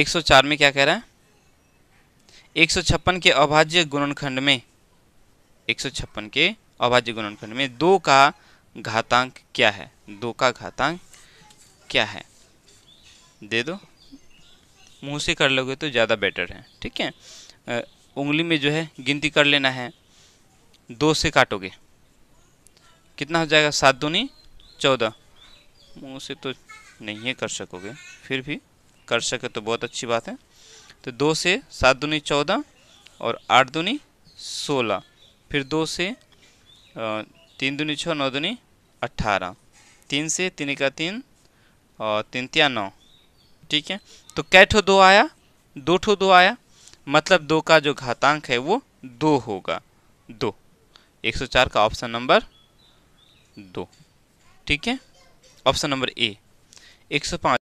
104 में क्या कह रहा है एक के अभाज्य गुणनखंड में एक के अभाज्य गुणनखंड में दो का घातांक क्या है दो का घातांक क्या है दे दो मुंह से कर लोगे तो ज़्यादा बेटर है ठीक है उंगली में जो है गिनती कर लेना है दो से काटोगे कितना हो जाएगा सात दूनी चौदह मुँह से तो नहीं है कर सकोगे फिर भी कर सके तो बहुत अच्छी बात है तो दो से सात दूनी चौदह और आठ दूनी सोलह फिर दो से तीन दूनी छः नौ दूनी अट्ठारह तीन से तीन का तीन और तीन तिया नौ ठीक है तो कैठो दो आया दो ठो दो आया मतलब दो का जो घातांक है वो दो होगा दो एक सौ चार का ऑप्शन नंबर दो ठीक है ऑप्शन नंबर ए एक सौ पाँच